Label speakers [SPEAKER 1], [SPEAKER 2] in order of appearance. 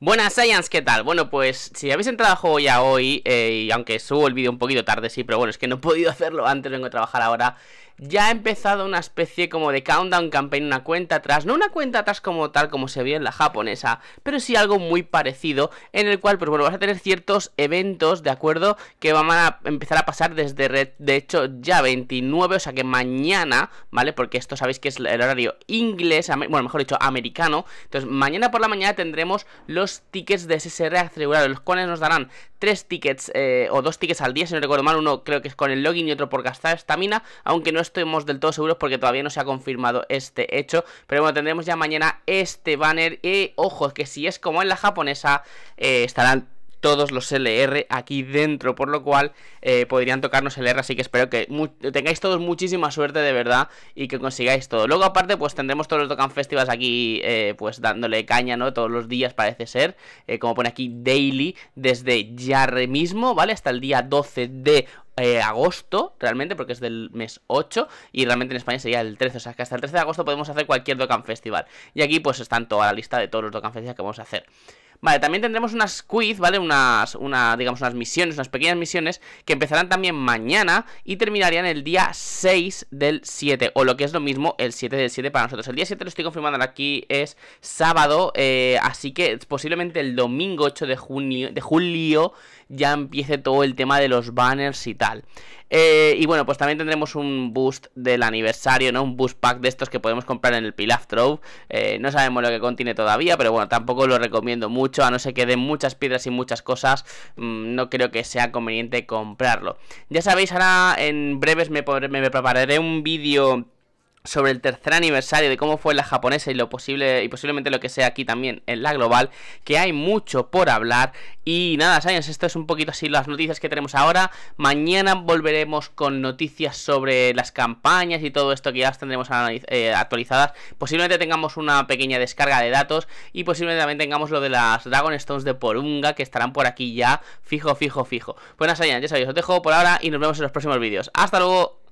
[SPEAKER 1] Buenas Science, ¿qué tal? Bueno, pues si habéis entrado al juego ya hoy, eh, y aunque subo el vídeo un poquito tarde, sí, pero bueno, es que no he podido hacerlo antes, vengo a trabajar ahora ya ha empezado una especie como de countdown campaign, una cuenta atrás, no una cuenta atrás como tal como se ve en la japonesa, pero sí algo muy parecido en el cual pues bueno, vas a tener ciertos eventos, ¿de acuerdo? Que van a empezar a pasar desde red, de hecho ya 29, o sea que mañana, ¿vale? Porque esto sabéis que es el horario inglés, bueno, mejor dicho, americano. Entonces, mañana por la mañana tendremos los tickets de SSR asegurados, los cuales nos darán tres tickets eh, o dos tickets al día, si no recuerdo mal, uno creo que es con el login y otro por gastar estamina, aunque no estemos del todo seguros porque todavía no se ha confirmado este hecho, pero bueno, tendremos ya mañana este banner y ojo, que si es como en la japonesa, eh, estarán todos los LR aquí dentro, por lo cual eh, podrían tocarnos LR, así que espero que tengáis todos muchísima suerte de verdad y que consigáis todo. Luego aparte pues tendremos todos los Dokkan Festivals aquí eh, pues dándole caña, ¿no? Todos los días parece ser, eh, como pone aquí daily, desde ya mismo, ¿vale? Hasta el día 12 de agosto, realmente, porque es del mes 8 y realmente en España sería el 13, o sea que hasta el 13 de agosto podemos hacer cualquier Dokkan Festival. Y aquí pues están toda la lista de todos los Dokkan Festivals que vamos a hacer. Vale, también tendremos unas quiz, ¿vale? Unas, una, digamos, unas misiones, unas pequeñas misiones que empezarán también mañana y terminarían el día 6 del 7, o lo que es lo mismo, el 7 del 7 para nosotros. El día 7 lo estoy confirmando aquí, es sábado, eh, así que posiblemente el domingo 8 de, junio, de julio ya empiece todo el tema de los banners y tal. Eh, y bueno, pues también tendremos un boost del aniversario, ¿no? Un boost pack de estos que podemos comprar en el Pilaf Trove. Eh, no sabemos lo que contiene todavía, pero bueno, tampoco lo recomiendo mucho a no ser que de muchas piedras y muchas cosas, mm, no creo que sea conveniente comprarlo. Ya sabéis, ahora en breves me, me prepararé un vídeo sobre el tercer aniversario de cómo fue la japonesa y lo posible y posiblemente lo que sea aquí también en la global, que hay mucho por hablar y nada, Sayans, esto es un poquito así las noticias que tenemos ahora. Mañana volveremos con noticias sobre las campañas y todo esto que ya las tendremos eh, actualizadas. Posiblemente tengamos una pequeña descarga de datos y posiblemente también tengamos lo de las Dragon Stones de Porunga que estarán por aquí ya fijo, fijo, fijo. Buenas pues Sayans, ya sabéis, os dejo por ahora y nos vemos en los próximos vídeos. Hasta luego.